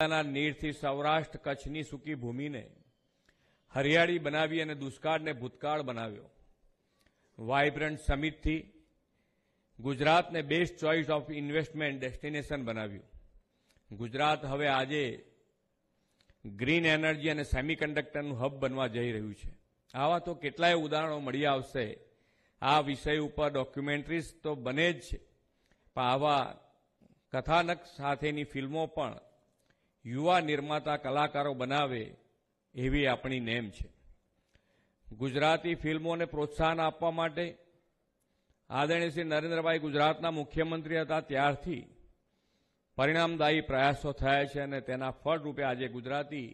જિલ્લાના નીરથી સૌરાષ્ટ્ર કચ્છની સૂકી ભૂમિને હરિયાળી બનાવી અને દુષ્કાળને ભૂતકાળ બનાવ્યો વાઇબ્રન્ટ સમિટથી ગુજરાતને best choice of investment destination બનાવ્યું ગુજરાત હવે આજે ગ્રીન એનર્જી અને સેમિકન્ડક્ટરનું હબ બનવા જઈ રહ્યું છે આવા તો કેટલાય ઉદાહરણો મળી આવશે આ વિષય ઉપર ડોક્યુમેન્ટરીઝ તો બને જ છે પણ આવા કથાનક સાથેની ફિલ્મો પણ યુવા નિર્માતા કલાકારો બનાવે એવી આપણી નેમ છે ગુજરાતી ફિલ્મોને પ્રોત્સાહન આપવા માટે આદરણીય શ્રી નરેન્દ્રભાઈ ગુજરાતના મુખ્યમંત્રી હતા ત્યારથી પરિણામદાયી પ્રયાસો થયા છે અને તેના ફળરૂપે આજે ગુજરાતી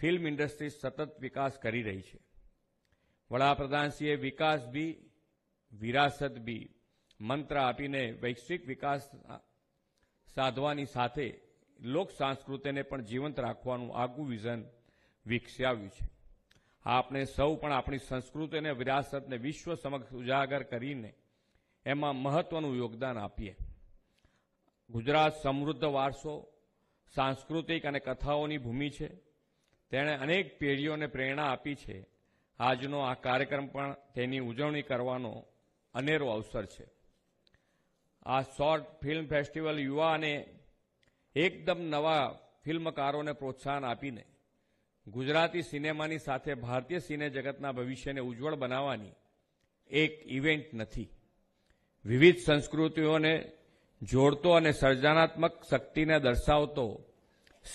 ફિલ્મ ઇન્ડસ્ટ્રી સતત વિકાસ કરી રહી છે વડાપ્રધાનશ્રીએ વિકાસ બી વિરાસત બી મંત્ર આપીને વૈશ્વિક વિકાસ સાધવાની સાથે લોક સંસ્કૃતિને પણ જીવંત રાખવાનું આગવું વિઝન વિકસાવ્યું છે આપણે સૌ પણ આપણી સંસ્કૃતિને વિરાસતને વિશ્વ સમક્ષ ઉજાગર કરીને એમાં મહત્વનું યોગદાન આપીએ ગુજરાત સમૃદ્ધ વારસો સાંસ્કૃતિક અને કથાઓની ભૂમિ છે તેણે અનેક પેઢીઓને પ્રેરણા આપી છે આજનો આ કાર્યક્રમ પણ તેની ઉજવણી કરવાનો અનેરો અવસર છે આ શોર્ટ ફિલ્મ ફેસ્ટિવલ યુવા અને એકદમ નવા ફિલ્મકારોને પ્રોત્સાહન આપીને ગુજરાતી સિનેમાની સાથે ભારતીય સિને જગતના ભવિષ્યને ઉજ્જવળ બનાવવાની એક ઇવેન્ટ નથી વિવિધ સંસ્કૃતિઓને જોડતો અને સર્જનાત્મક શક્તિને દર્શાવતો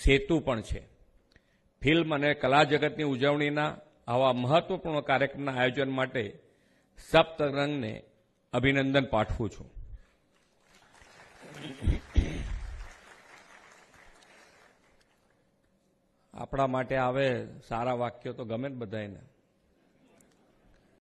સેતુ પણ છે ફિલ્મ અને કલા જગતની ઉજવણીના આવા મહત્વપૂર્ણ કાર્યક્રમના આયોજન માટે સપ્તરંગને અભિનંદન પાઠવું છું આપણા માટે આવે સારા વાક્યો તો ગમે જ બધાને